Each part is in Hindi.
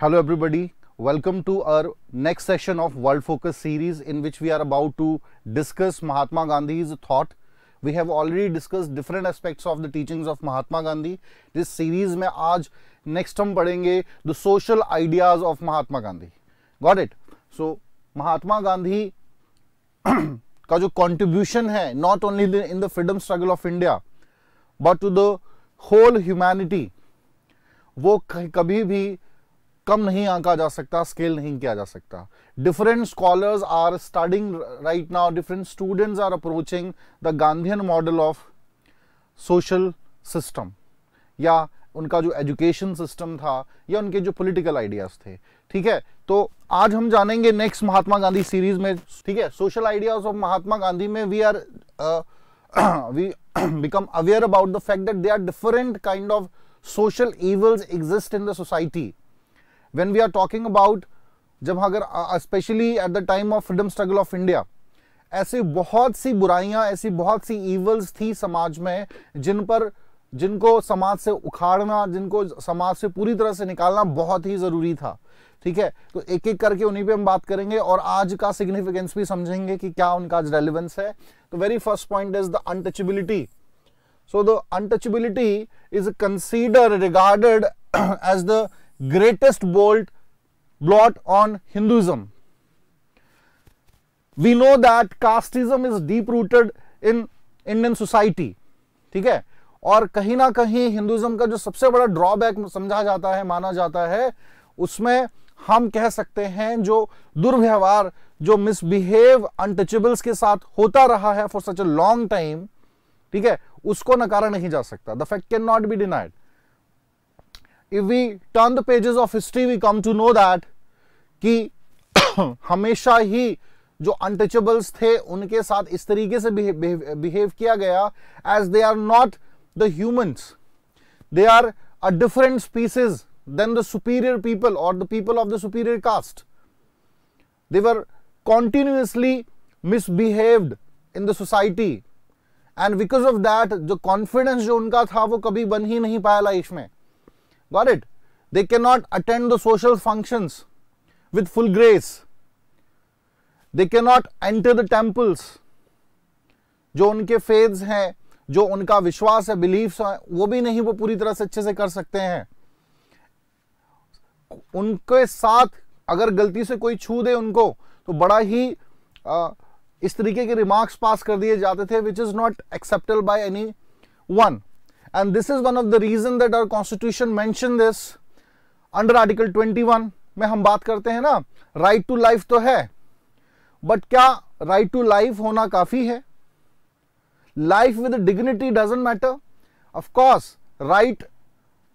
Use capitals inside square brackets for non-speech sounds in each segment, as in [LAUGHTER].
Hello everybody, welcome to our next session of World Focus series in which we are about to discuss Mahatma Gandhi's thought. We have already discussed different aspects of the teachings of Mahatma Gandhi. This series में आज next हम पढ़ेंगे the social ideas of Mahatma Gandhi. Got it? So Mahatma Gandhi का जो contribution है not only in the freedom struggle of India but to the whole humanity वो कभी भी कम नहीं आंका जा सकता स्केल नहीं किया जा सकता different scholars are starting right now different students are approaching the Gandhian model of social system या उनका जो एजुकेशन सिस्टम था या उनके जो पॉलिटिकल आइडियाज थे ठीक है तो आज हम जानेंगे नेक्स्ट महात्मा गांधी सीरीज में ठीक है social ideas of Mahatma Gandhi में we are we become aware about the fact that they are different kind of social evils exist in the society when we are talking about जब अगर specially at the time of freedom struggle of India ऐसे बहुत सी बुराइयां ऐसी बहुत सी ईवल्स थी समाज में जिन पर जिनको समाज से उखाड़ना जिनको समाज से पूरी तरह से निकालना बहुत ही ज़रूरी था ठीक है तो एक एक करके उन्हीं पे हम बात करेंगे और आज का सिग्निफिकेंस भी समझेंगे कि क्या उनका आज रेलिवेंस है तो very first point is the untouchability so the untouchability is consider regarded as the greatest bold blot on Hinduism. We know that casteism is deep rooted in Indian society. ठीक है और कहीं ना कहीं हिंदुज्म का जो सबसे बड़ा ड्रॉबैक समझा जाता है माना जाता है उसमें हम कह सकते हैं जो दुर्व्यवहार जो मिसबिहेव अनटचेबल्स के साथ होता रहा है for such a long time ठीक है उसको नकारा नहीं जा सकता the fact can not be denied if we turn the pages of history we come to know that कि हमेशा ही जो अनटचेबल्स थे उनके साथ इस तरीके से बिहेव किया गया as they are not the humans they are a different species than the superior people और the people of the superior caste they were continuously misbehaved in the society and because of that जो कॉन्फिडेंस जो उनका था वो कभी बन ही नहीं पाया लाइफ में Got it? They cannot attend the social functions with full grace. They cannot enter the temples. जो उनके फेज हैं जो उनका विश्वास है बिलीफ्स हैं वो भी नहीं वो पूरी तरह से अच्छे से कर सकते हैं उनके साथ अगर गलती से कोई छू दे उनको तो बड़ा ही आ, इस तरीके के रिमार्क्स पास कर दिए जाते थे which is not accepted by anyone and this is one of the reason that our constitution mentioned this under article 21 में हम बात करते हैं ना राइट टू लाइफ तो है बट क्या राइट टू लाइफ होना काफी है life with dignity doesn't matter of course right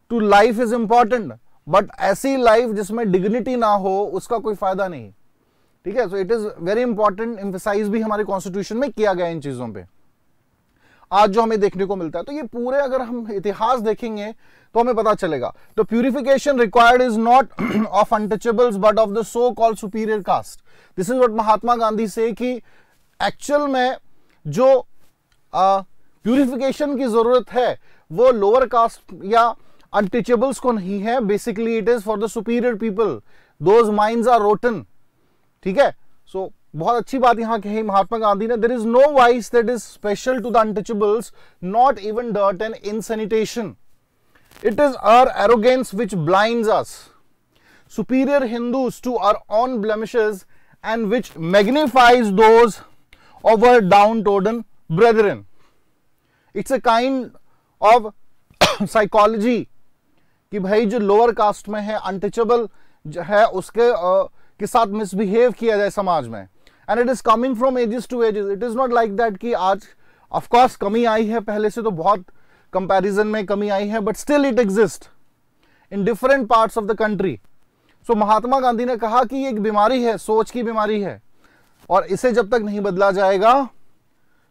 to life is important but ऐसी लाइफ जिसमें डिग्निटी ना हो उसका कोई फायदा नहीं ठीक है so it is very important emphasise भी हमारे कॉन्स्टिट्यूशन में किया गया इन चीजों पर आज जो हमें देखने को मिलता है तो ये पूरे अगर हम इतिहास देखेंगे तो हमें पता चलेगा तो purification required is not of untouchables but of the so called superior caste this is what Mahatma Gandhi से कि एक्चुअल में जो प्यूरिफिकेशन uh, की जरूरत है वो लोअर कास्ट या अनटचेबल्स को नहीं है basically it is for the superior people those mind are rotten ठीक है सो so, बहुत अच्छी बात यहाँ कही महात्मा गांधी ने there is no vice that is special to the untouchables not even dirt and insanitation it is our arrogance which blind us superior Hindus to our own blemish and which magnifies those of our downtrodden brethren. It's a kind of psychology कि भाई जो लोअर कास्ट में है अनटचेबल है उसके uh, के साथ मिसबिहेव किया जाए समाज में and it is coming from ages to ages it is not like that कि आज ऑफकोर्स कमी आई है पहले से तो बहुत कंपैरिजन में कमी आई है but still it exist in different parts of the country so Mahatma Gandhi ने कहा कि ये एक बीमारी है सोच की बीमारी है और इसे जब तक नहीं बदला जाएगा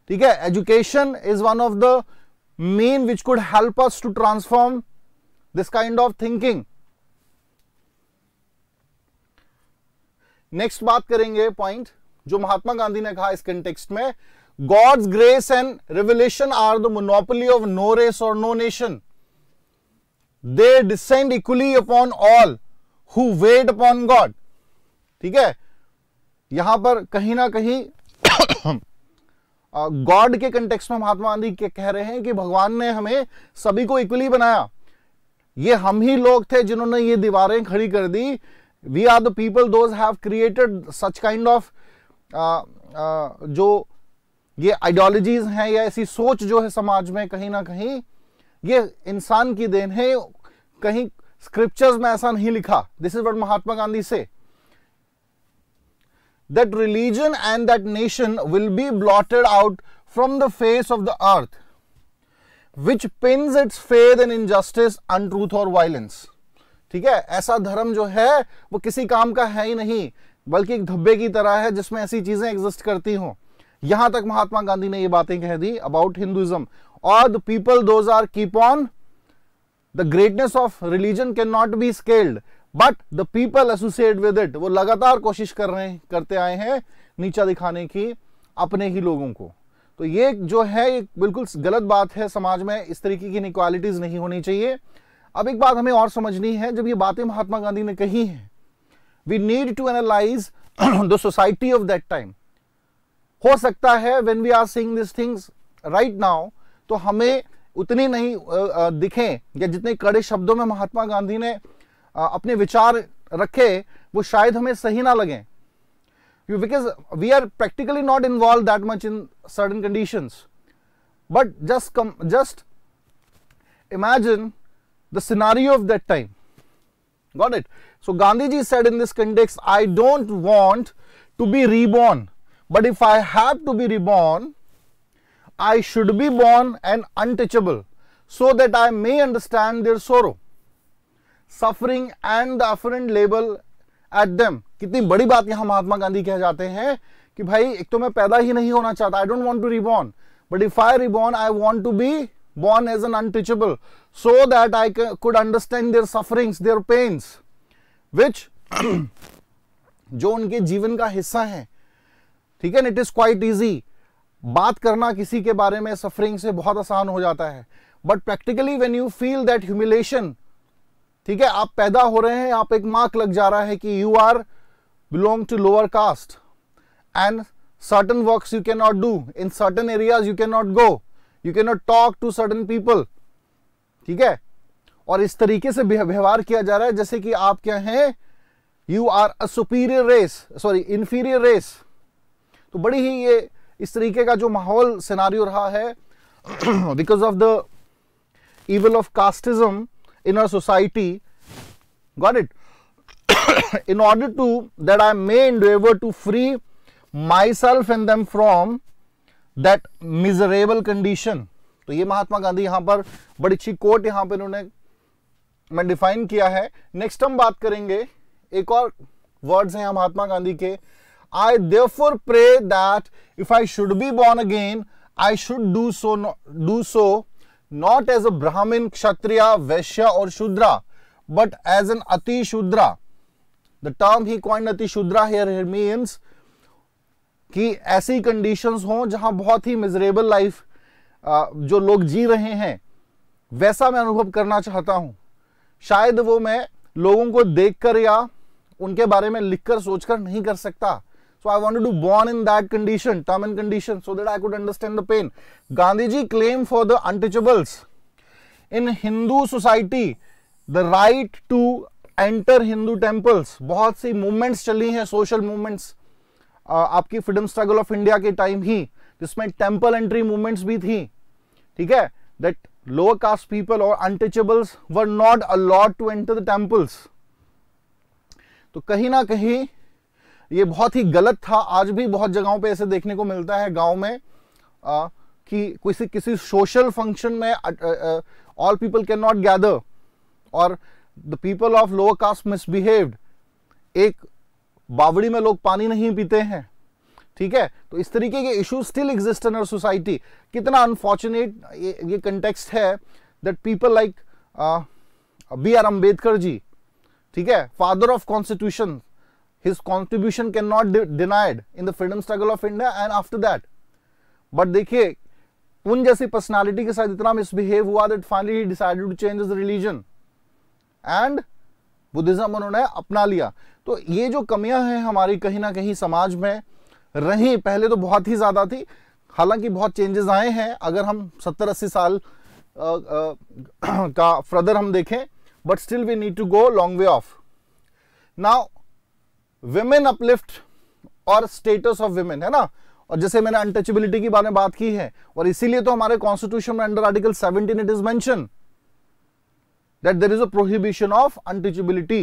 ठीक है education is one of the main which could help us to transform this kind of thinking next बात करेंगे पॉइंट जो महात्मा गांधी ने कहा इस कंटेक्स्ट में God's grace and revelation are the monopoly of no race और no nation they descend equally upon all who wait upon God ठीक है यहां पर कहीं ना कहीं गॉड के कंटेक्स में महात्मा गांधी कह रहे हैं कि भगवान ने हमें सभी को इक्वली बनाया ये हम ही लोग थे जिन्होंने ये दीवारें खड़ी कर दी we are the people those have created such kind of जो ये आइडियोलॉजीज हैं या ऐसी सोच जो है समाज में कहीं ना कहीं ये इंसान की देन है कहीं स्क्रिप्चर्स में ऐसा नहीं लिखा this is word Mahatma Gandhi says that religion and that nation will be blotted out from the face of the earth which pins its faith in injustice untruth और वायलेंस ठीक है ऐसा धर्म जो है वो किसी काम का है ही नहीं बल्कि एक धब्बे की तरह है जिसमें ऐसी चीजें एग्जिस्ट करती हों यहां तक महात्मा गांधी ने ये बातें कह दी अबाउट हिंदुइज्म और the people those are keep on the greatness of religion can not be scaled but the people associate with it वो लगातार कोशिश कर रहे करते आए हैं नीचा दिखाने की अपने ही लोगों को तो ये जो है एक बिल्कुल गलत बात है समाज में इस तरीके की इनक्वालिटीज नहीं होनी चाहिए अब एक बात हमें और समझनी है जब ये बातें महात्मा गांधी ने कही हैं we need to analyze the society of that time हो सकता है when we are seeing these things right now तो हमें उतनी नहीं दिखें या जितने कड़े शब्दों में महात्मा गांधी ने अपने विचार रखे वो शायद हमें सही ना लगें because we are practically not involved that much in certain conditions but just come just imagine the scenario of that time got it So gandhi ji said in this context, I don't want to be reborn. But if I have to be reborn, I should be born and untouchable so that I may understand their sorrow, suffering and the afferent label at them. kitni badi baat yahan mahatma gandhi keh jate hain ki bhai ek to main paida hi nahi hona chahta i don't want to reborn but if i reborn i want to be born as an untouchable so that I could understand their sufferings, their pains. विच [CLEARS THROAT] जो उनके जीवन का हिस्सा है ठीक है इट इज क्वाइट ईजी बात करना किसी के बारे में सफरिंग से बहुत आसान हो जाता है but practically when you feel that humiliation ठीक है आप पैदा हो रहे हैं आप एक मार्क लग जा रहा है कि you are belong to lower caste and certain work you can not do in certain areas you can not go you can not talk to certain people ठीक है और इस तरीके से व्यवहार किया जा रहा है जैसे कि आप क्या हैं you are a superior race sorry inferior race तो बड़ी ही ये इस तरीके का जो माहौल सिनारियो रहा है because of the evil of casteism in our society got it [CLEARS THROAT] in order to that i may to free myself and them from that miserable condition तो ये महात्मा गांधी यहां पर बड़ी अच्छी कोर्ट यहां पर उन्होंने मैं डिफाइन किया है नेक्स्ट हम बात करेंगे एक और वर्ड्स हैं महात्मा गांधी के I for pray that if I should be born again I should do so do so not as a Brahmin Kshatriya Vaishya और Shudra but as an Ati Shudra the term he coin Ati Shudra here means कि ऐसी कंडीशंस हो जहां बहुत ही मिजरेबल लाइफ uh, जो लोग जी रहे हैं वैसा मैं अनुभव करना चाहता हूं शायद वो मैं लोगों को देखकर या उनके बारे में लिखकर सोचकर नहीं कर सकता so I want to born in that condition term and condition so that I could understand the pain Gandhi ji claim for the untouchables in Hindu society the right to enter Hindu temples बहुत सी मूवमेंट्स चली हैं सोशल मूवमेंट्स uh, आपकी फ्रीडम स्ट्रगल ऑफ इंडिया के टाइम ही जिसमें टेम्पल एंट्री मूवमेंट्स भी थी ठीक है that lower caste people or untouchables were not allowed to enter the temples तो कहीं ना कहीं ये बहुत ही गलत था आज भी बहुत जगहों पे ऐसे देखने को मिलता है गांव में आ, कि किसी किसी सोशल फंक्शन में all people can not gather और the people of lower caste misbehaved एक बावड़ी में लोग पानी नहीं पीते हैं ठीक है तो इस तरीके के issues still exist in our society कितना अनफॉर्चुनेट ये, ये कंटेक्स्ट है that people like B R Ambedkar ji ठीक है father of constitution his contribution can not denied in the freedom struggle of India and after that but देखिए उन जैसी पर्सनालिटी के साथ इतना मिसबिहेव हुआ that finally he decided to change his religion and Buddhism उन्होंने अपना लिया तो ये जो कमियां हैं हमारी कहीं ना कहीं समाज में रही पहले तो बहुत ही ज़्यादा थी हालांकि बहुत चेंजेस आए हैं अगर हम सत्तर अस्सी साल आ, आ, [CLEARS THROAT] का फर्दर हम देखें but still we need to go long way of now women uplift और स्टेटस ऑफ वेमेन है ना और जैसे मैंने अनटचेबिलिटी की बारे में बात की है और इसीलिए तो हमारे कॉन्स्टिट्यूशन में under article 17 it is mention that there is a prohibition of untouchability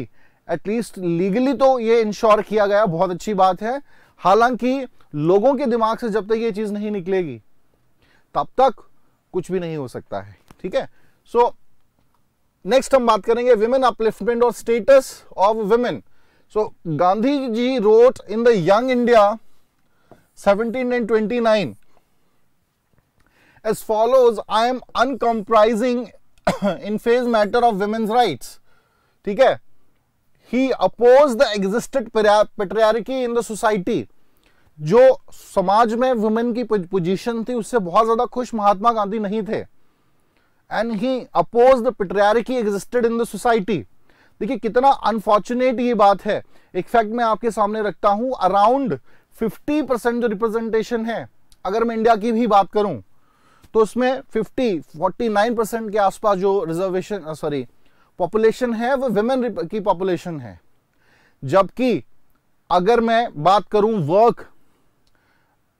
at least legally तो ये इंश्योर किया गया बहुत अच्छी बात है हालांकि लोगों के दिमाग से जब तक ये चीज़ नहीं निकलेगी तब तक कुछ भी नहीं हो सकता है ठीक है सो नेक्स्ट हम बात करेंगे विमेन अपलिफ्टमेंट और status of women so Gandhi ji wrote in the young India 1729 as follows I am uncompromising in phase matter of women's rights ठीक है he oppose the existed patriarchy in the society जो समाज में वुमेन की पोजीशन थी उससे बहुत ज्यादा खुश महात्मा गांधी नहीं थे and he oppose the patriarchy existed in the society देखिए कितना अनफॉर्चुनेट ये बात है एक फैक्ट मैं आपके सामने रखता हूं अराउंड 50 परसेंट जो रिप्रेजेंटेशन है अगर मैं इंडिया की भी बात करूं तो उसमें 50 49 परसेंट के आसपास जो रिजर्वेशन सॉरी पॉपुलेशन है वो वेमेन की पॉपुलेशन है जबकि अगर मैं बात करूं वर्क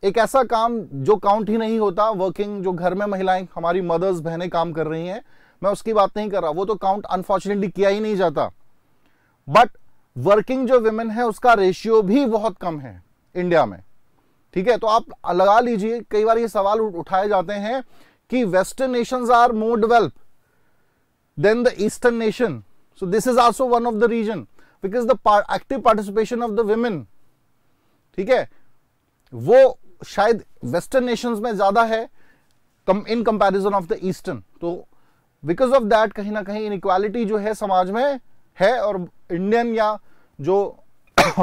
एक ऐसा काम जो काउंट ही नहीं होता वर्किंग जो घर में महिलाएं हमारी मदर्स बहनें काम कर रही हैं मैं उसकी बात नहीं कर रहा वो तो काउंट अनफॉर्चुनेटली किया ही नहीं जाता बट वर्किंग जो वेमेन है उसका रेशियो भी बहुत कम है इंडिया में ठीक है तो आप लगा लीजिए कई बार ये सवाल उठाए जाते हैं कि western nations are more developed Then the Eastern nation. So this is also one of the region because the par active participation of the women ठीक है वो शायद वेस्टर्न नेशंस में ज्यादा है कम in comparison of the eastern तो बिकॉज ऑफ दैट कहीं ना कहीं इनक्वालिटी जो है समाज में है और इंडियन या जो [COUGHS]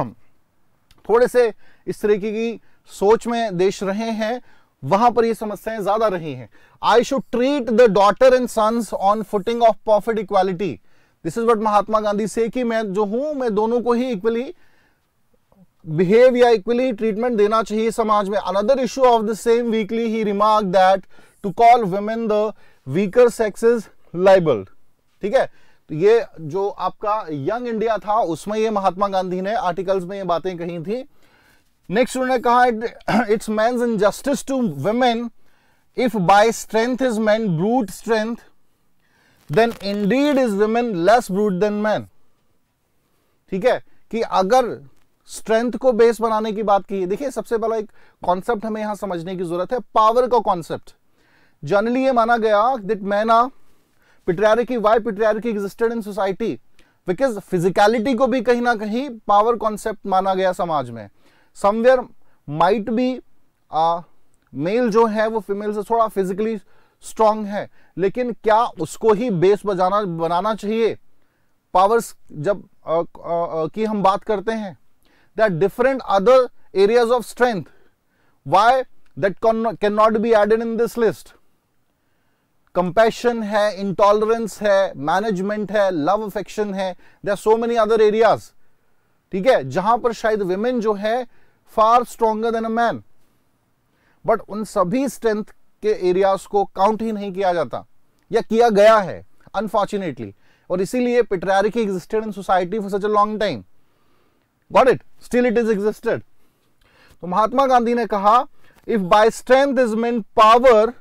थोड़े से इस तरीके की सोच में देश रहे हैं वहां पर ये समस्याएं ज्यादा रही हैं I should treat the daughter and sons on footing of perfect equality this is what Mahatma Gandhi से कि मैं जो हूं मैं दोनों को ही इक्वली बिहेव या इक्वली ट्रीटमेंट देना चाहिए समाज में another issue of the same weekly ही remark that to call women the weaker sex is libel ठीक है तो ये जो आपका यंग इंडिया था उसमें ये महात्मा गांधी ने आर्टिकल्स में ये बातें कही थी नेक्स्ट उन्होंने कहा it's man in justice to women if by strength is man brute strength then indeed is women less brute than man ठीक है कि अगर स्ट्रेंथ को बेस बनाने की बात की देखिए सबसे पहला एक कॉन्सेप्ट हमें यहां समझने की जरूरत है पावर का कॉन्सेप्ट जनरली ये माना गया that man a patriarchy why patriarchy existed in society because physicality को भी कहीं ना कहीं पावर कॉन्सेप्ट माना गया समाज में समवेयर माइट बी मेल जो है वो फीमेल से थोड़ा फिजिकली स्ट्रांग है लेकिन क्या उसको ही बेस बजाना बनाना चाहिए पावर्स जब आ, uh, आ, uh, uh, की हम बात करते हैं that different other areas of strength why that can not be added in this list compassion है इंटॉलरेंस है मैनेजमेंट है लव अफेक्शन है they are so many other areas ठीक है जहां पर शायद वेमेन जो है far stronger than a man but उन सभी स्ट्रेंथ के एरियाज को काउंट ही नहीं किया जाता या किया गया है अनफॉर्चुनेटली और इसीलिए patriarchy existed in society for such a long time got it still it is existed तो महात्मा गांधी ने कहा if by strength is men power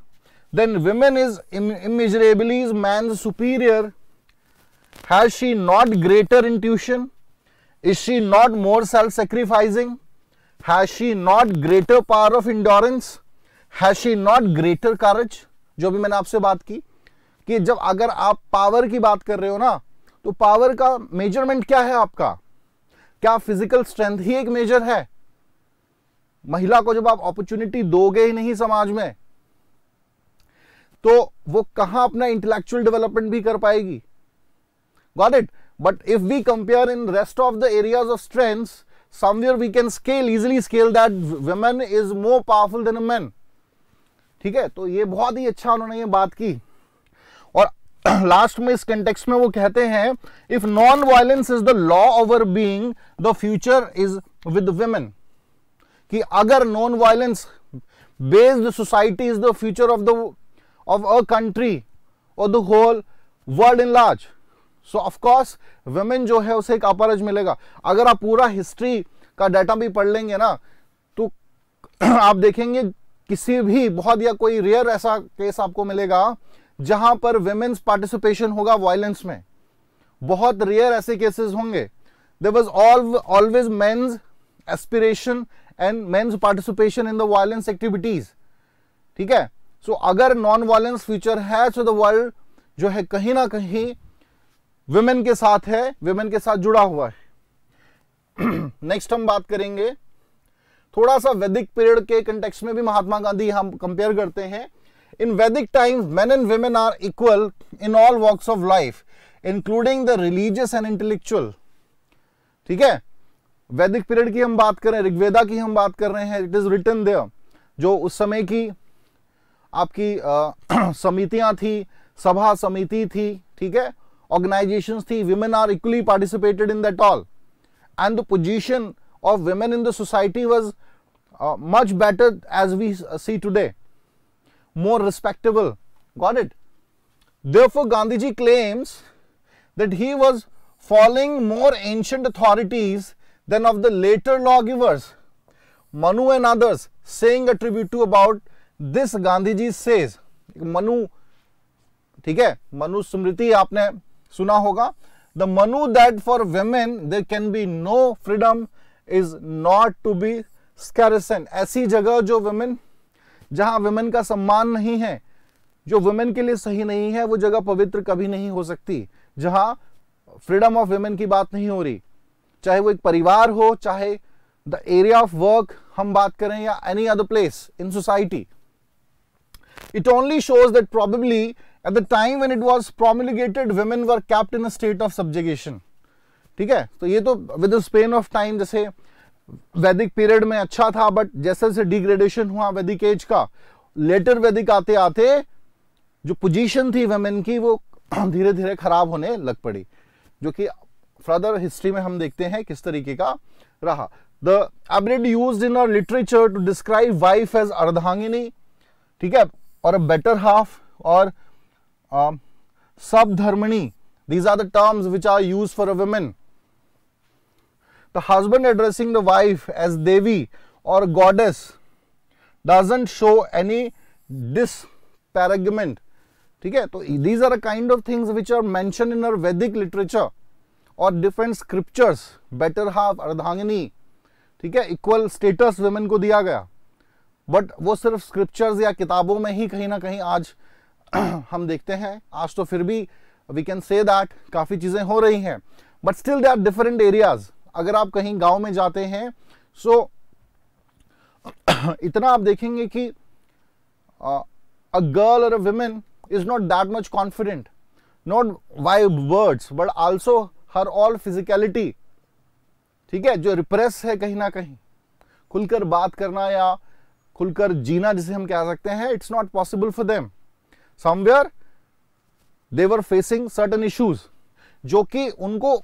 women is immeasurably is man superior has she not greater intuition is she not more self sacrificing has she not greater power of endurance has she not greater courage जो भी मैंने आपसे बात की कि जब अगर आप पावर की बात कर रहे हो ना तो पावर का मेजरमेंट क्या है आपका क्या फिजिकल स्ट्रेंथ ही एक मेजर है महिला को जब आप अपॉर्चुनिटी दोगे ही नहीं समाज में तो वो कहां अपना इंटेलेक्चुअल डेवलपमेंट भी कर पाएगी got it but if we compare in rest of the areas of strengths somewhere we can scale easily scale that women is more powerful than a man ठीक है तो ये बहुत ही अच्छा उन्होंने ये बात की और लास्ट [CLEARS THROAT] में इस कंटेक्स में वो कहते हैं if non violence is the law over being the future is with women कि अगर non violence based society is the future of the of a country और the whole world in large so of course women जो है उसे एक अपर एज मिलेगा अगर आप पूरा हिस्ट्री का डाटा भी पढ़ लेंगे ना तो [CLEARS THROAT] आप देखेंगे किसी भी बहुत या कोई रेयर ऐसा केस आपको मिलेगा जहां पर वेमेन्स पार्टिसिपेशन होगा वायलेंस में बहुत रेयर ऐसे केसेस होंगे there was always men's aspiration and men's participation in the violence activities ठीक है सो so, अगर नॉन वायलेंस फ्यूचर है सो द वर्ल्ड जो है कहीं ना कहीं विमेन के साथ है विमेन के साथ जुड़ा हुआ है नेक्स्ट [CLEARS THROAT] हम बात करेंगे थोड़ा सा वैदिक पीरियड के कंटेक्स में भी महात्मा गांधी हम कंपेयर करते हैं in Vedic times men and women are equal in all walks of life including the religious and intellectual ठीक है वैदिक पीरियड की हम बात करें ऋग्वेदा की हम बात कर रहे हैं इट इज रिटर्न देयर जो उस समय की आपकी [CLEARS THROAT] समितियां थी सभा समिति थी ठीक है organizations thi women are equally participated in that all and the position of women in the society was uh, much better as we uh, see today more respectable got it therefore gandhiji claims that he was following more ancient authorities than of the later lawgivers manu and others saying a tribute to about this gandhiji says manu ठीक है मनु स्मृति आपने सुना होगा the Manu that for women there can be no freedom is not to be स्कैरसन ऐसी जगह जो वेमेन जहां वेमेन का सम्मान नहीं है जो वुमेन के लिए सही नहीं है वो जगह पवित्र कभी नहीं हो सकती जहां फ्रीडम ऑफ वेमेन की बात नहीं हो रही चाहे वो एक परिवार हो चाहे द एरिया ऑफ वर्क हम बात करें या any other place in society it only shows that probably at the time when it was promulgated women were kept in a state of subjugation ठीक है तो ये तो विद स्पेन ऑफ टाइम जैसे वैदिक पीरियड में अच्छा था बट जैसे जैसे डिग्रेडेशन हुआ वैदिक एज का लेटर वैदिक आते आते जो पोजीशन थी वेमेन की वो [CLEARS THROAT] धीरे धीरे खराब होने लग पड़ी जो कि फर्दर हिस्ट्री में हम देखते हैं किस तरीके का रहा द एबरेड used in our literature to describe wife as ardhangini ठीक है और अ बेटर हाफ और um, Sabdharmani. These are the terms which are used for a woman. The husband addressing the wife as Devi or goddess doesn't show any disparagment. ठीक है तो these are a kind of things which are mentioned in our Vedic literature or different scriptures. Better half, अर्धांगिनी ठीक है इक्वल स्टेटस वुमेन को दिया गया बट वो सिर्फ स्क्रिप्चर्स या किताबों में ही कहीं ना कहीं आज [CLEARS THROAT] हम देखते हैं आज तो फिर भी वी कैन से दैट काफ़ी चीज़ें हो रही हैं but still they are different areas अगर आप कहीं गांव में जाते हैं सो so, [CLEARS THROAT] इतना आप देखेंगे कि अ गर्ल और a women is not that much confident not by words but also her all physicality ठीक है जो रिप्रेस है कहीं ना कहीं खुलकर बात करना या खुलकर जीना जिसे हम कह सकते हैं it's not possible for them somewhere they're facing certain issues जो कि उनको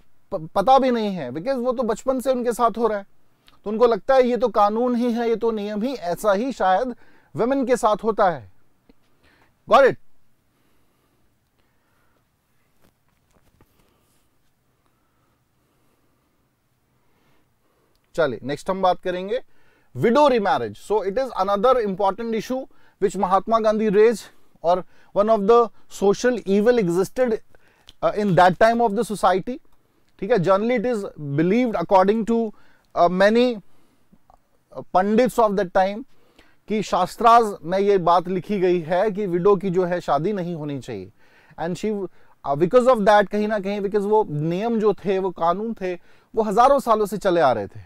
पता भी नहीं है बिकॉज वो तो बचपन से उनके साथ हो रहा है तो उनको लगता है ये तो कानून ही है ये तो नियम ही ऐसा ही शायद वेमेन के साथ होता है गॉट इट चलिए नेक्स्ट हम बात करेंगे widow remarriage so it is another important issue which Mahatma Gandhi raise or one of the social evil existed uh, in that time of the society ठीक है generally it is believe according to many pandits of that time कि शास्त्राज में ये बात लिखी गई है कि विडो की जो है शादी नहीं होनी चाहिए and she because of that कहीं ना कहीं बिकॉज वो नियम जो थे वो कानून थे वो हज़ारों सालों से चले आ रहे थे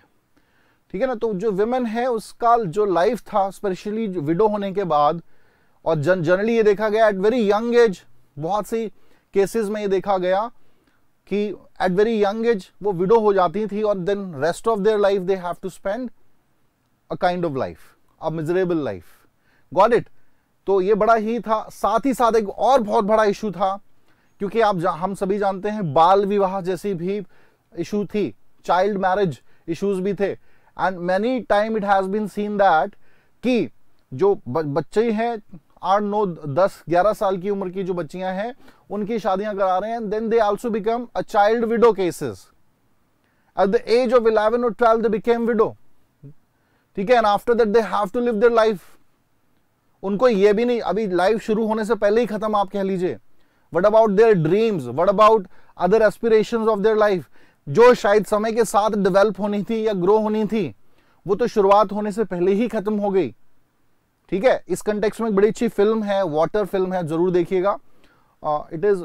ठीक है ना तो जो विमेन है उसका जो लाइफ था स्पेशली विडो होने के बाद और जन जनरली ये देखा गया एट वेरी यंग एज बहुत सी केसेस में ये देखा गया कि एट वेरी यंग एज वो विडो हो जाती थी और then rest of their life they have to spend a kind of life a miserable life got it तो ये बड़ा ही था साथ ही साथ एक और बहुत बड़ा इशू था क्योंकि आप हम सभी जानते हैं बाल विवाह जैसी भी इशू थी चाइल्ड मैरिज इशूज भी थे and many time it has been seen that कि जो बच्चे हैं आठ नौ दस ग्यारह साल की उम्र की जो बच्चियां हैं उनकी शादियां करा रहे हैं then they also become a child widow cases at the age of eleven और ट्वेल्व दे बिकेम विडो ठीक है and after that they have to live their life उनको ये भी नहीं अभी लाइफ शुरू होने से पहले ही खत्म आप कह लीजिए what about their dreams what about other aspiration of their life जो शायद समय के साथ डेवलप होनी थी या ग्रो होनी थी वो तो शुरुआत होने से पहले ही खत्म हो गई ठीक है इस कंटेक्स में एक बड़ी अच्छी फिल्म है वाटर फिल्म है जरूर देखिएगा इट इज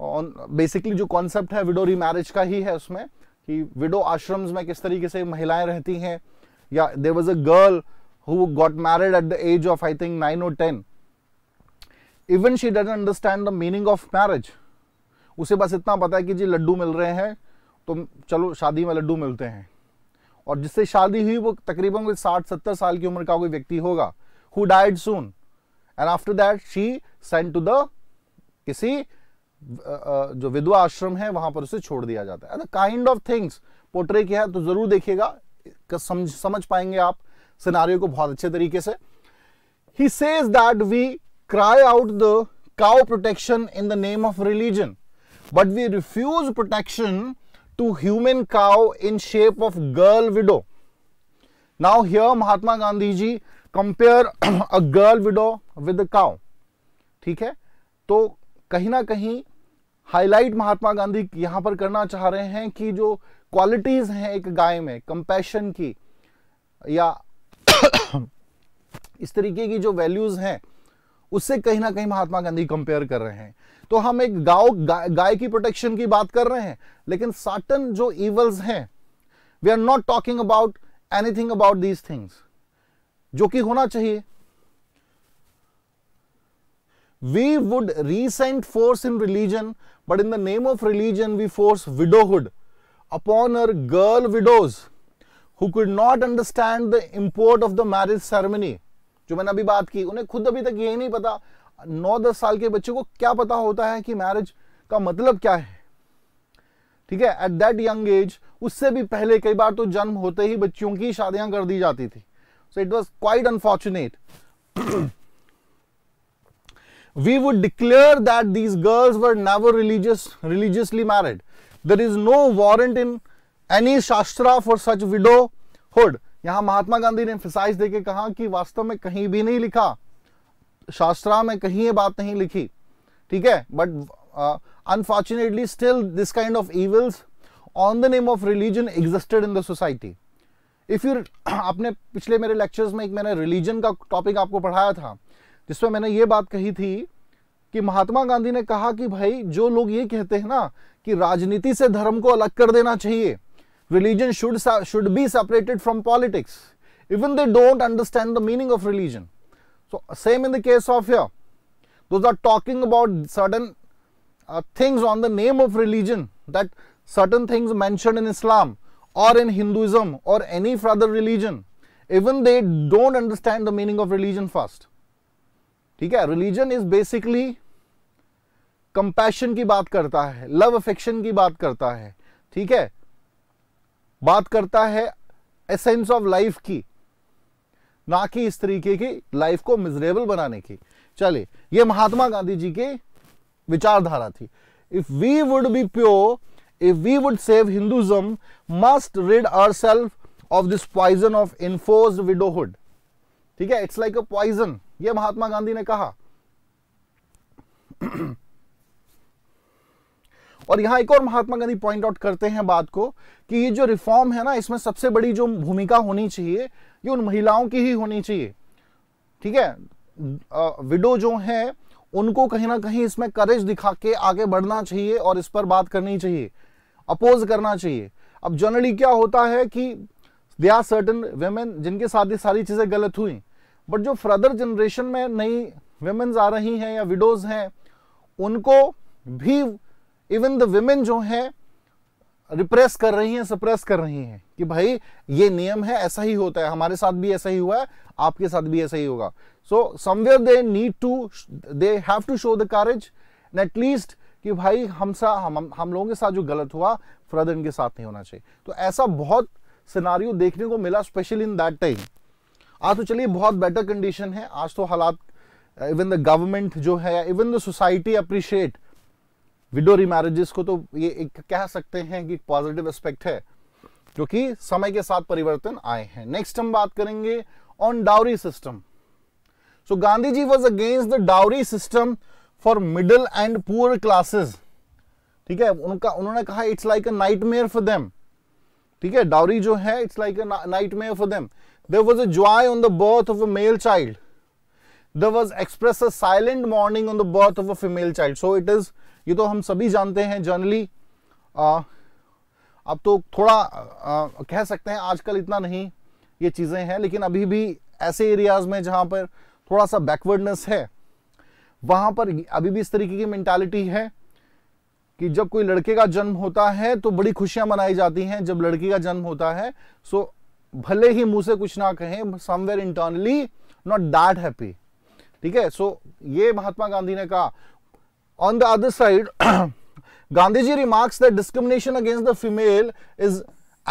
ऑन बेसिकली जो कॉन्सेप्ट है विडो रीमैरिज का ही है उसमें कि विडो आश्रम्स में किस तरीके से महिलाएं रहती हैं या there was a girl who got married at the age of I think nine और ten even she doesn't understand the meaning of marriage उसे बस इतना पता है कि जी लड्डू मिल रहे हैं तो चलो शादी में लड्डू मिलते हैं और जिससे शादी हुई वो तकरीबन कोई साठ सत्तर साल की उम्र का कोई व्यक्ति होगा who died soon and after that she sent to the किसी जो विधवा आश्रम है वहां पर उसे छोड़ दिया जाता है काइंड ऑफ थिंग्स पोर्ट्रे किया है तो जरूर देखिएगा समझ समझ पाएंगे आप सिनारियो को बहुत अच्छे तरीके से ही says that we cry out the cow protection in the name of religion but we refuse protection to human cow in shape of girl widow. Now here Mahatma Gandhi ji compare [CLEARS THROAT] a girl widow with a cow. ठीक है तो कहीं ना कहीं हाईलाइट महात्मा गांधी यहां पर करना चाह रहे हैं कि जो क्वालिटीज हैं एक गाय में कंपैशन की या [CLEARS THROAT] इस तरीके की जो वैल्यूज हैं उससे कहीं ना कहीं महात्मा गांधी कंपेयर कर रहे हैं तो हम एक गाँव गा, गाय की प्रोटेक्शन की बात कर रहे हैं लेकिन साटन जो इवल्स हैं we are not talking about anything about these things जो कि होना चाहिए we would resent force in religion but in the name of religion we force widowhood upon her girl widows who could not understand the import of the marriage ceremony जो मैंने अभी बात की उन्हें खुद अभी तक यही नहीं पता नौ दस साल के बच्चे को क्या पता होता है कि मैरिज का मतलब क्या है ठीक है एट दैट यंग एज उससे भी पहले कई बार तो जन्म होते ही बच्चियों की शादियां कर दी जाती थी so it was quite unfortunate would declare that these girls were never religious religiously married there is no warrant in any shastra for such widowhood यहां महात्मा गांधी ने फिसाइज देके कहा कि वास्तव में कहीं भी नहीं लिखा शास्त्रा में कहीं ये बात नहीं लिखी ठीक है but unfortunately still this kind of evils on the name of religion existed in the society if you आपने पिछले मेरे लेक्चर्स में एक मैंने रिलीजन का टॉपिक आपको पढ़ाया था जिसमें मैंने ये बात कही थी कि महात्मा गांधी ने कहा कि भाई जो लोग ये कहते हैं ना कि राजनीति से धर्म को अलग कर देना चाहिए religion should should be separated from politics even they don't understand the meaning of religion So same in the case of here. Those are talking about certain uh, things on the name of religion that certain things mentioned in Islam or in Hinduism or any further religion. Even they don't understand the meaning of religion first. theek hai religion is basically compassion ki baat karta hai love affection ki baat karta hai theek hai baat karta hai essence of life ki ना कि इस तरीके की लाइफ को मिजरेबल बनाने की चलिए ये महात्मा गांधी जी की विचारधारा थी if we would be pure if we would save Hinduism must rid our self of this poison of enforce widowhood ठीक है इट्स लाइक अ पॉइजन ये महात्मा गांधी ने कहा और यहां एक और महात्मा गांधी पॉइंट आउट करते हैं बात को कि ये जो रिफॉर्म है ना इसमें सबसे बड़ी जो भूमिका होनी चाहिए ये उन महिलाओं की ही होनी चाहिए ठीक है विडो जो है उनको कहीं ना कहीं इसमें करेज दिखा के आगे बढ़ना चाहिए और इस पर बात करनी चाहिए अपोज करना चाहिए अब जनरली क्या होता है कि दे आर सर्टन वेमेन जिनके साथ ये सारी चीज़ें गलत हुई बट जो फर्दर जनरेशन में नई वेमेन्स आ रही हैं या विडोज हैं उनको भी इवन द वेमेन जो हैं रिप्रेस कर रही हैं सप्रेस कर रही हैं कि भाई ये नियम है ऐसा ही होता है हमारे साथ भी ऐसा ही हुआ है आपके साथ भी ऐसा ही होगा so somewhere they need to they have to show the courage at least कि भाई सा हम हम लोगों के साथ जो गलत हुआ फ्रदर इनके साथ नहीं होना चाहिए तो ऐसा बहुत सिनारियो देखने को मिला स्पेशली इन दैट टाइम आज तो चलिए बहुत बेटर कंडीशन है आज तो हालात इवन द गवर्नमेंट जो है even the society appreciate widow remarriages को तो ये एक कह सकते हैं कि पॉजिटिव एस्पेक्ट है क्योंकि समय के साथ परिवर्तन आए हैं नेक्स्ट हम बात करेंगे on dowry system so Gandhi ji was against the dowry system for middle and poor classes ठीक है उनका उन्होंने कहा it's like a night for them ठीक है डाउरी जो है it's like a nightmare for them there was a joy on the birth of a male child there was express a silent mourning on the birth of a female child so it is ये तो हम सभी जानते हैं जनरली अब तो थोड़ा आ, कह सकते हैं आजकल इतना नहीं ये चीज़ें हैं लेकिन अभी भी ऐसे एरियाज में जहाँ पर थोड़ा सा बैकवर्डनेस है वहाँ पर अभी भी इस तरीके की मैंटालिटी है कि जब कोई लड़के का जन्म होता है तो बड़ी खुशियां मनाई जाती हैं जब लड़की का जन्म होता है सो भले ही मुंह से कुछ ना कहें somewhere internally not that happy ठीक है सो ये महात्मा गांधी ने कहा on the other side, gandhi ji remarks that discrimination against the female is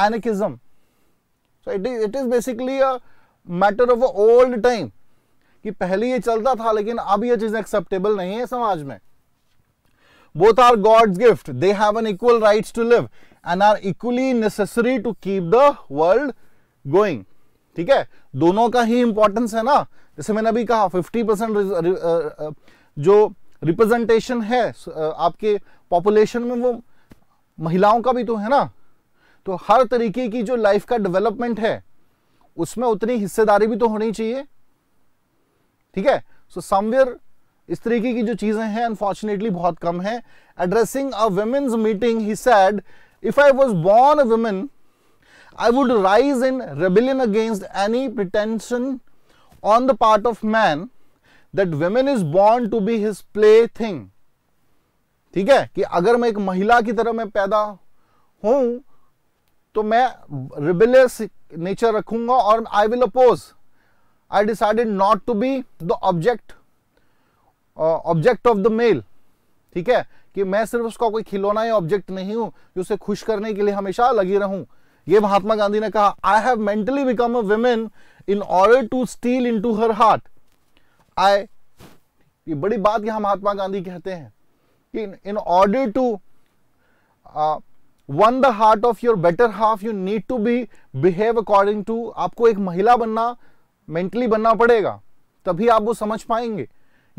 anarchism. So it is, it is basically a matter of a old time. ki pehle ye chalta tha lekin ab ye cheez acceptable nahi hai samaj mein both are god's gift they have an equal rights to live and are equally necessary to keep the world going theek hai dono ka hi importance hai na jaise maine abhi kaha 50 percent जो रिप्रेजेंटेशन है आपके पॉपुलेशन में वो महिलाओं का भी तो है ना तो हर तरीके की जो लाइफ का डेवलपमेंट है उसमें उतनी हिस्सेदारी भी तो होनी चाहिए ठीक है सो समवेयर इस तरीके की जो चीजें हैं अनफॉर्चुनेटली बहुत कम है addressing a women's meeting he said if I was born women I would rise in rebellion against any pretension on the part of man that women is born to be his plaything ठीक है कि अगर मैं एक महिला की तरह मैं पैदा हूं तो मैं रिबिलियस नेचर रखूंगा और I will oppose I decided not to be the object object of the male ठीक है कि मैं सिर्फ उसका कोई खिलौना या ऑब्जेक्ट नहीं हूं जो उसे खुश करने के लिए हमेशा लगी रहूं ये महात्मा गांधी ने कहा I have mentally become a women in order to steal into her heart आए ये बड़ी बात यहां महात्मा गांधी कहते हैं कि in order to win the heart of your better half you need to be behave according to आपको एक महिला बनना मेंटली बनना पड़ेगा तभी आप वो समझ पाएंगे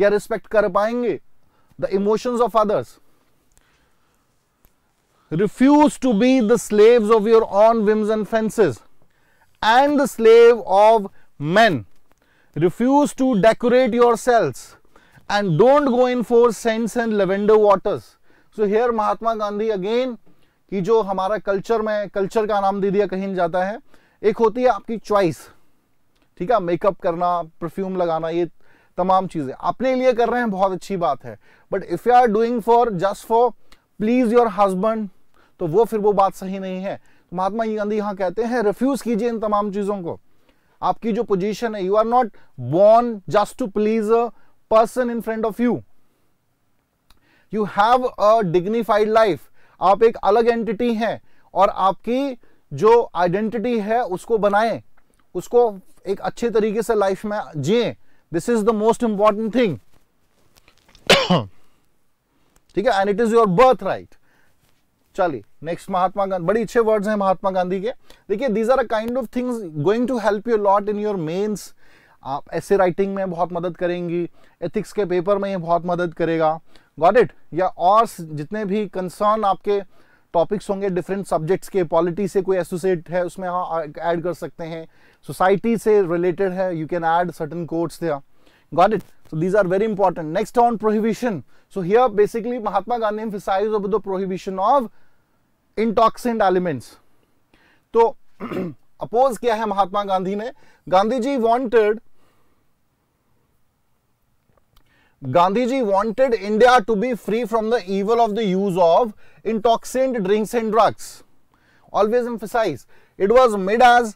या रिस्पेक्ट कर पाएंगे the emotions of others refuse to be the slave of your own whims and fancies and the slave of man refuse to decorate yourselves and don't go in for scents and lavender waters. So here Mahatma Gandhi again कि जो हमारा कल्चर में कल्चर का नाम दे दिया कहीं जाता है एक होती है आपकी चॉइस ठीक है मेकअप करना परफ्यूम लगाना ये तमाम चीज़ें अपने लिए कर रहे हैं बहुत अच्छी बात है but if you are doing for just for please your husband तो वो फिर वो बात सही नहीं है तो महात्मा गांधी यहां कहते हैं रिफ्यूज़ कीजिए इन तमाम चीज़ों को आपकी जो पोजीशन है you are not born just to please a person in front of you you have a dignified life आप एक अलग एंटिटी हैं और आपकी जो आइडेंटिटी है उसको बनाएं उसको एक अच्छे तरीके से लाइफ में जिए this is the most important thing ठीक है and it is your birthright चलिए नेक्स्ट महात्मा गांधी बड़ी अच्छे वर्ड्स हैं महात्मा गांधी के देखिए these are a kind of things going to help you lot in your mains आप ऐसे राइटिंग में बहुत मदद करेंगी एथिक्स के पेपर में ये बहुत मदद करेगा गॉट इट या और जितने भी कंसर्न आपके टॉपिक्स होंगे डिफरेंट सब्जेक्ट्स के पॉलिटी से कोई एसोसिएट है उसमें हाँ ऐड कर सकते हैं सोसाइटी से रिलेटेड है you can add certain quotes there got it so these are very important next on prohibition so here basically mahatma gandhi emphasized of the prohibition of intoxicant elements तो अपोज [CLEARS THROAT] किया है महात्मा गांधी ने Gandhi ji wanted Gandhi ji wanted India to be free from the evil of the use of intoxicant drinks and drugs always emphasize it was made as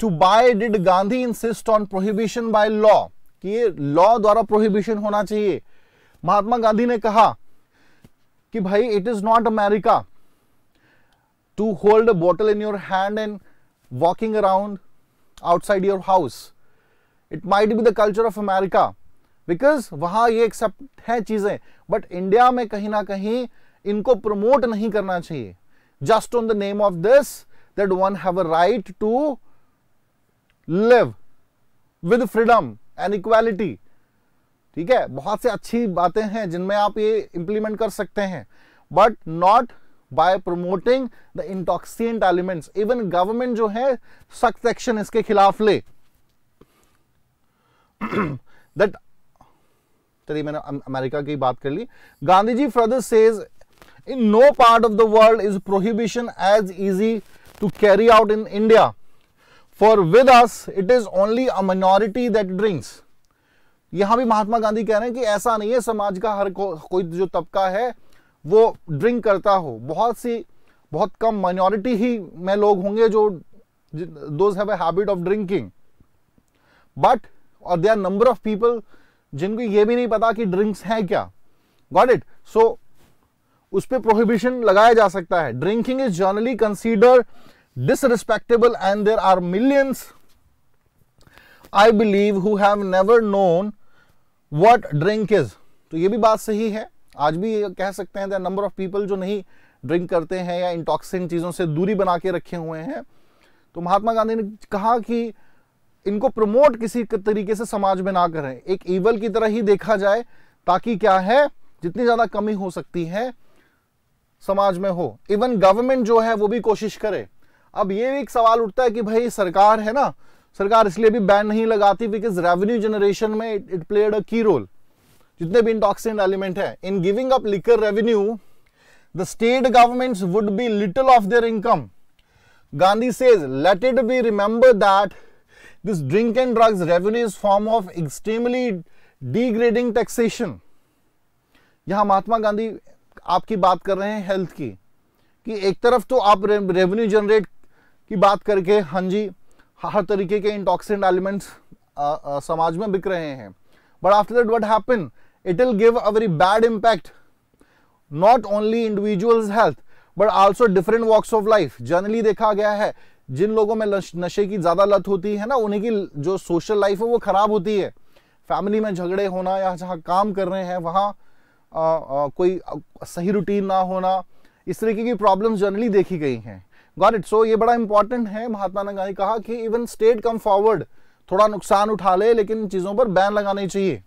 to by did Gandhi insist on prohibition by law कि ये लॉ द्वारा प्रोहिबिशन होना चाहिए महात्मा गांधी ने कहा कि भाई it is not America to hold a bottle in your hand and walking around outside your house. It might be the culture of America because वहाँ ये एक्सेप्ट है चीज़ें बट इंडिया में कहीं ना कहीं इनको प्रमोट नहीं करना चाहिए just on the name of this that one have a right to live with freedom and equality ठीक है बहुत से अच्छी बातें हैं जिनमें आप ये इंप्लीमेंट कर सकते हैं but not by promoting the intoxicant elements even government जो है सख्त एक्शन इसके खिलाफ ले दैट [CLEARS THROAT] चलिए मैंने अमेरिका की बात कर ली Gandhi ji further says in no part of the world is prohibition as easy to carry out in India for with us it is only a minority that drinks यहां भी महात्मा गांधी कह रहे हैं कि ऐसा नहीं है समाज का हर को, कोई जो तबका है वो ड्रिंक करता हो बहुत सी बहुत कम माइनॉरिटी ही में लोग होंगे जो those have habit of drinking but और they are number of people जिनको ये भी नहीं पता कि ड्रिंक्स हैं क्या गॉट इट सो उस पर प्रोहिबिशन लगाया जा सकता है drinking is generally consider disrespectable and there are millions I believe who have never known what drink is तो ये भी बात सही है आज भी कह सकते हैं नंबर ऑफ पीपल जो नहीं ड्रिंक करते हैं या इंटॉक्सिन चीज़ों से दूरी बना के रखे हुए हैं तो महात्मा गांधी ने कहा कि इनको प्रमोट किसी तरीके से समाज में ना करें एक ईवल की तरह ही देखा जाए ताकि क्या है जितनी ज़्यादा कमी हो सकती है समाज में हो इवन गवर्नमेंट जो है वो भी कोशिश करे अब ये एक सवाल उठता है कि भाई सरकार है ना सरकार इसलिए भी बैन नहीं लगाती बिकॉज रेवेन्यू जनरेशन में it played a key role जितने भी इंटॉक्सिडेंट एलिमेंट है in giving up liquor revenue the state governments would be little of their income Gandhi says let it be remember that this drink and drugs revenue is form of extremely degrading taxation यहां महात्मा गांधी आपकी बात कर रहे हैं हेल्थ की कि एक तरफ तो आप रेवेन्यू जनरेट की बात करके हाँ जी हर तरीके के इंटॉक्सीडेंट एलिमेंट्स समाज में बिक रहे हैं but after that what happen it will give a very bad impact not only individuals health but also different walks of life generally देखा गया है जिन लोगों में नशे की ज़्यादा लत होती है ना उन्हीं की जो सोशल लाइफ है वो ख़राब होती है फैमिली में झगड़े होना या जहाँ काम कर रहे हैं वहाँ आ, आ, कोई सही रूटीन ना होना इस तरीके की प्रॉब्लम्स जनरली देखी गई हैं गॉट इट सो ये बड़ा इंपॉर्टेंट है महात्मा ने कहा कि इवन स्टेट कम फॉरवर्ड थोड़ा नुकसान उठा ले लेकिन चीज़ों पर बैन लगानी चाहिए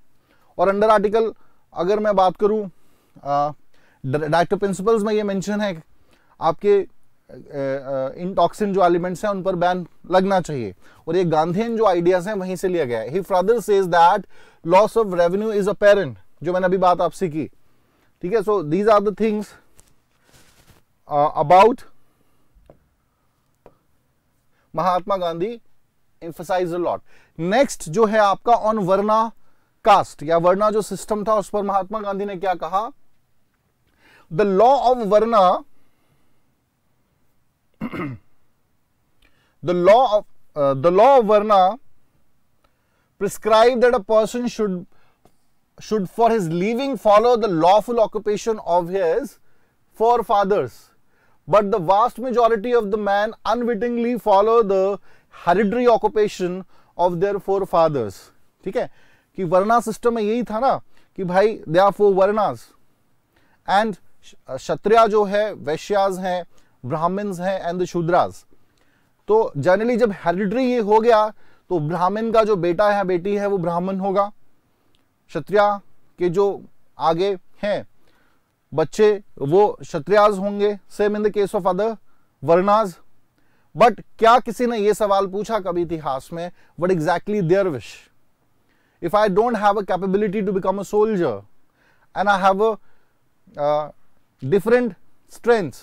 और अंडर आर्टिकल अगर मैं बात करूं डायरेक्टर प्रिंसिपल्स में ये मेंशन है आपके इन टॉक्सिन जो एलिमेंट्स हैं उन पर बैन लगना चाहिए और ये गांधीन जो आइडियाज हैं वहीं से लिया गया है he says that loss of revenue is a parent जो मैंने अभी बात आपसे की ठीक है so these are the things about Mahatma Gandhi emphasize a lot next जो है आपका ऑन वर्ना कास्ट या वर्णा जो सिस्टम था उस पर महात्मा गांधी ने क्या कहा the law of varna the law of the law of varna prescribe that a person should should for his living follow the lawful occupation of his forefathers but the vast majority of the man unwittingly follow the hereditary occupation of their forefathers ठीक है कि वर्णा सिस्टम में यही था ना कि भाई they are four varnas and Kshatriya जो है वैश्याज हैं ब्राह्मण्स हैं एंड शूद्राज तो जनरली जब हेरिडरी ये हो गया तो ब्राह्मण का जो बेटा है बेटी है वो ब्राह्मण होगा क्षत्रिया के जो आगे हैं बच्चे वो क्षत्रियाज होंगे same in the case of other varnas but क्या किसी ने ये सवाल पूछा कभी इतिहास में what exactly their wish if I don't have a capability to become a soldier and I have a uh, different strengths,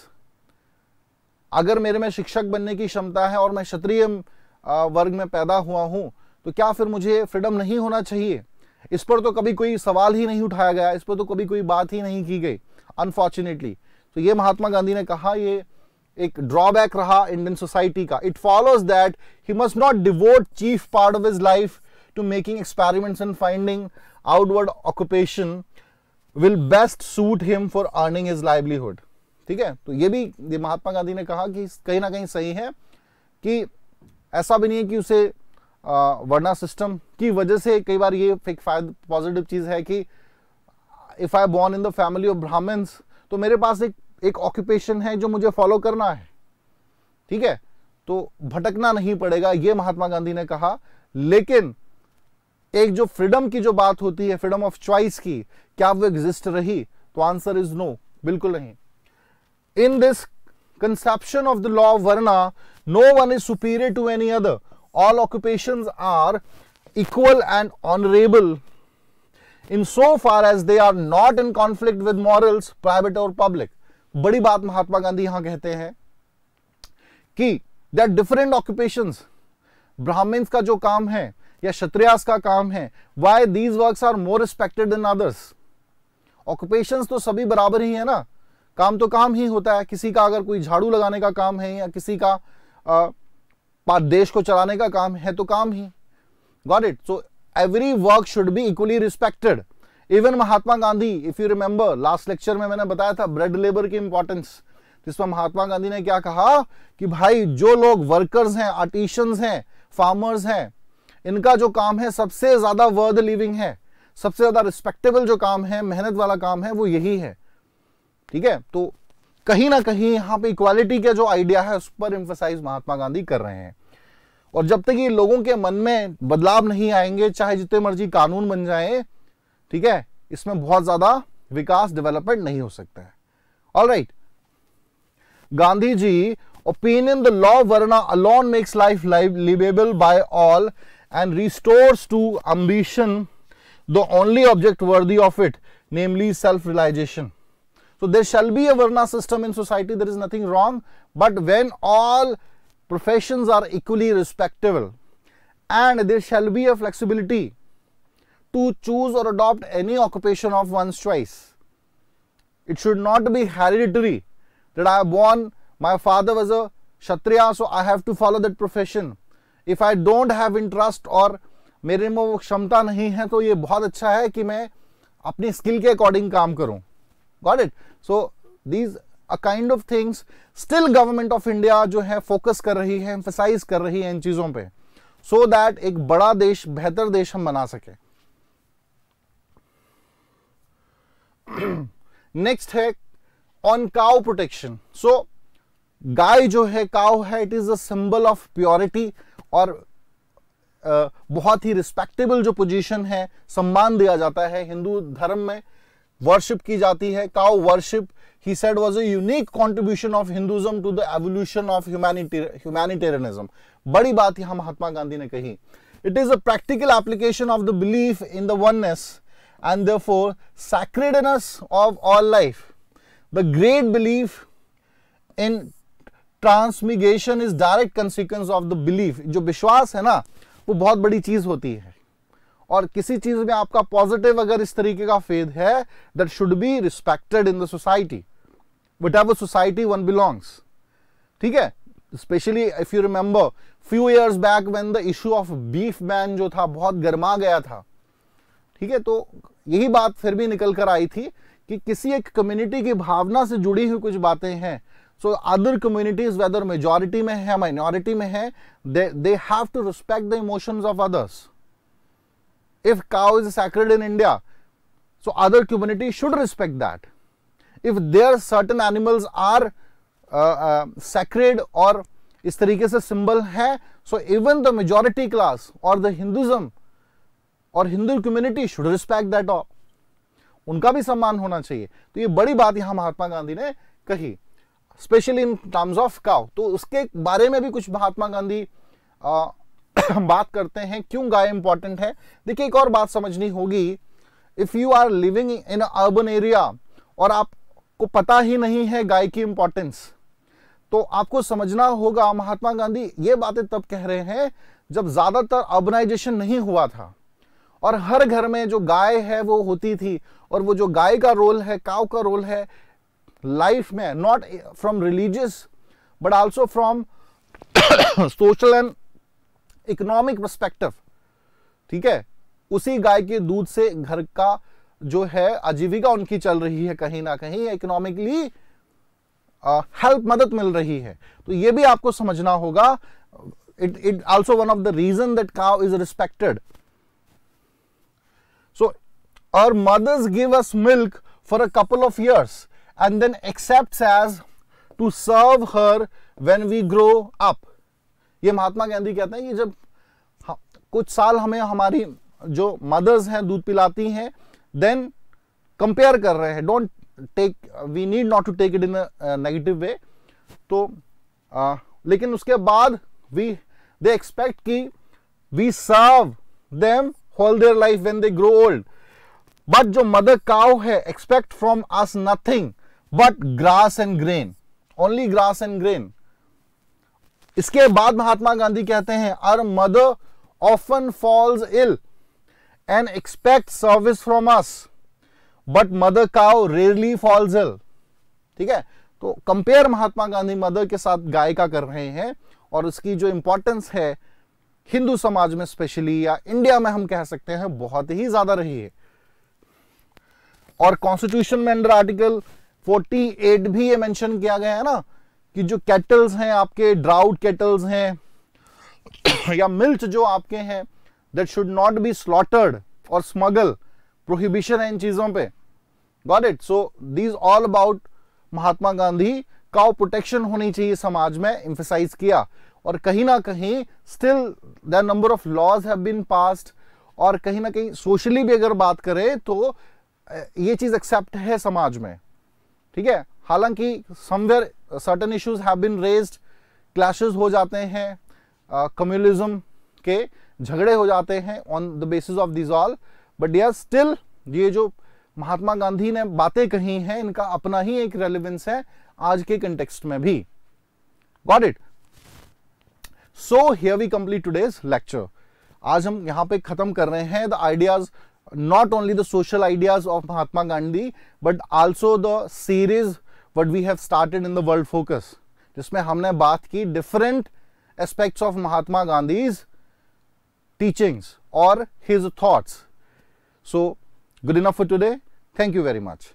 अगर मेरे में शिक्षक बनने की क्षमता है और मैं क्षत्रिय वर्ग में पैदा हुआ हूं तो क्या फिर मुझे फ्रीडम नहीं होना चाहिए इस पर तो कभी कोई सवाल ही नहीं उठाया गया इस पर तो कभी कोई बात ही नहीं की गई अनफॉर्चुनेटली तो ये महात्मा गांधी ने कहा ये एक ड्रॉबैक रहा इंडियन सोसाइटी का it follows that he must not devote chief part of his life to making experiments and finding outward occupation will best suit him for earning his livelihood ठीक है तो ये भी ये महात्मा गांधी ने कहा कि कहीं ना कहीं सही है कि ऐसा भी नहीं है कि उसे वर्णा सिस्टम की वजह से कई बार ये एक पॉजिटिव चीज़ है कि if I born in the family of Brahmins तो मेरे पास एक एक ऑक्यूपेशन है जो मुझे फॉलो करना है ठीक है तो भटकना नहीं पड़ेगा ये महात्मा गांधी ने कहा लेकिन एक जो फ्रीडम की जो बात होती है फ्रीडम ऑफ चॉइस की क्या वो एग्जिस्ट रही तो आंसर इज नो बिल्कुल नहीं in this conception of the law varna no one is superior to any other are equal and honourable in so far as they are not in conflict with morals private और पब्लिक बड़ी बात महात्मा गांधी यहां कहते हैं कि दे आर डिफरेंट ऑक्यूपेशन ब्राह्मण का जो काम है या क्षत्रियास का काम है why these work are more respected in others occupation तो सभी बराबर ही है ना काम तो काम ही होता है किसी का अगर कोई झाड़ू लगाने का काम है या किसी का आ, देश को चलाने का काम है तो काम ही got it so every work should be equally respected even Mahatma Gandhi if you remember last lecture में मैंने बताया था ब्रेड लेबर की इंपॉर्टेंस जिसमें महात्मा गांधी ने क्या कहा कि भाई जो लोग वर्कर्स हैं आर्टिशंस हैं फार्मर्स हैं इनका जो काम है सबसे ज़्यादा वर्द लिविंग है सबसे ज़्यादा रिस्पेक्टेबल जो काम है मेहनत वाला काम है वो यही है ठीक है तो कहीं ना कहीं यहां पे इक्वालिटी का जो आइडिया है उस पर इंफोसाइज महात्मा गांधी कर रहे हैं और जब तक ये लोगों के मन में बदलाव नहीं आएंगे चाहे जितने मर्जी कानून बन जाए ठीक है इसमें बहुत ज़्यादा विकास डेवलपमेंट नहीं हो सकता है all right Gandhi ji the law varna alone makes life live livable by all and restores to ambition the only object worthy of it, namely self-realization. So there shall be a Varna system in society, there is nothing wrong, but when all professions are equally respectable and there shall be a flexibility to choose or adopt any occupation of one's choice. It should not be hereditary that I have born, my father was a Kshatriya, so I have to follow that profession. If I don't have interest और मेरे में वो क्षमता नहीं है तो ये बहुत अच्छा है कि मैं अपनी स्किल के अकॉर्डिंग काम करूं got it so these a kind of things still government of India जो है फोकस कर रही है एम्फेसाइज कर रही है इन चीज़ों पे सो so दैट एक बड़ा देश बेहतर देश हम बना सके नेक्स्ट [CLEARS THROAT] है ऑन काउ प्रोटेक्शन सो गाय जो है काउ है it is a symbol of purity और बहुत ही रिस्पेक्टेबल जो पोजीशन है सम्मान दिया जाता है हिंदू धर्म में वर्शिप की जाती है cow worship he said was a unique contribution of Hinduism to the evolution of humanity humanitarianism बड़ी बात यहां महात्मा गांधी ने कही it is a practical application of the belief in the oneness and the for sacredness of all life the great belief in transmigration is direct consequence of the belief जो विश्वास है ना वो बहुत बड़ी चीज होती है और किसी चीज में आपका पॉजिटिव अगर इस तरीके का फेद है that should be respected in the society whatever society one belongs ठीक है specially if you remember few years back when the issue of beef ban जो था बहुत गर्मा गया था ठीक है तो यही बात फिर भी निकल कर आई थी कि किसी एक कम्युनिटी की भावना से जुड़ी हुई कुछ बातें हैं so other communities whether majority में है माइनॉरिटी में है they have to respect the emotions of others if cow is sacred in India so other community should respect that if they are certain animals are uh, और uh, इस तरीके से सिंबल है so even the majority class और द हिंदुज़म और Hindu community should respect that all उनका भी सम्मान होना चाहिए तो ये बड़ी बात यहां महात्मा गांधी ने कही स्पेशली इन टर्म्स ऑफ काव तो उसके बारे में भी कुछ महात्मा गांधी [COUGHS] बात करते हैं क्यों गाय इंपॉर्टेंट है देखिए एक और बात समझनी होगी if you are living in urban area और आपको पता ही नहीं है गाय की इंपॉर्टेंस तो आपको समझना होगा महात्मा गांधी ये बातें तब कह रहे हैं जब ज़्यादातर अर्बनाइजेशन नहीं हुआ था और हर घर में जो गाय है वो होती थी और वो जो गाय का रोल है काव का रोल है लाइफ में not from religious but also from social and economic perspective ठीक है उसी गाय के दूध से घर का जो है आजीविका उनकी चल रही है कहीं ना कहीं इकोनॉमिकली हेल्प मदद मिल रही है तो ये भी आपको समझना होगा it it also one of the reason that cow is respected so और mothers give us milk for a couple of years and then accepts as to serve her when we grow up ये महात्मा गांधी कहते हैं कि जब कुछ साल हमें हमारी जो मदर्स हैं दूध पिलाती हैं देन कंपेयर कर रहे हैं don't take we need not to take it in negative way तो आ, लेकिन उसके बाद वी दे एक्सपेक्ट कि we serve them whole their life when they grow old but जो मदर काउ है expect from us nothing but grass and grain only grass and grain इसके बाद महात्मा गांधी कहते हैं our mother often falls ill and expect service from us but mother cow rarely falls ill ठीक है तो कंपेयर महात्मा गांधी मदर के साथ गाय का कर रहे हैं और उसकी जो इंपॉर्टेंस है हिंदू समाज में स्पेशली या इंडिया में हम कह सकते हैं बहुत ही ज्यादा रही है और कॉन्स्टिट्यूशन में अंडर आर्टिकल 48 भी ये मेंशन किया गया है ना कि जो कैटल्स हैं आपके ड्राउट कैटल्स हैं या मिल्च जो आपके हैं that should not be slaughtered और स्मगल प्रोहिबिशन है इन चीज़ों पे got it so these all about Mahatma Gandhi cow protection होनी चाहिए समाज में इम्फेसाइज किया और कहीं ना कहीं still the number of laws have been passed और कहीं ना कहीं सोशली भी अगर बात करें तो ये चीज़ एक्सेप्ट है समाज में ठीक है हालांकि somewhere certain issues have been raised clashes हो जाते हैं कम्युनिज्म uh, के झगड़े हो जाते हैं on the basis of this all but यार स्टिल ये जो महात्मा गांधी ने बातें कही हैं इनका अपना ही एक रेलिवेंस है आज के कंटेक्स्ट में भी got it so here we complete today's lecture आज हम यहां पे खत्म कर रहे हैं the ideas not only the social ideas of Mahatma Gandhi, but also the series what we have started in the World Focus, जिसमें हमने बात की different aspects of Mahatma Gandhi's teachings or his thoughts. So, good enough for today. Thank you very much.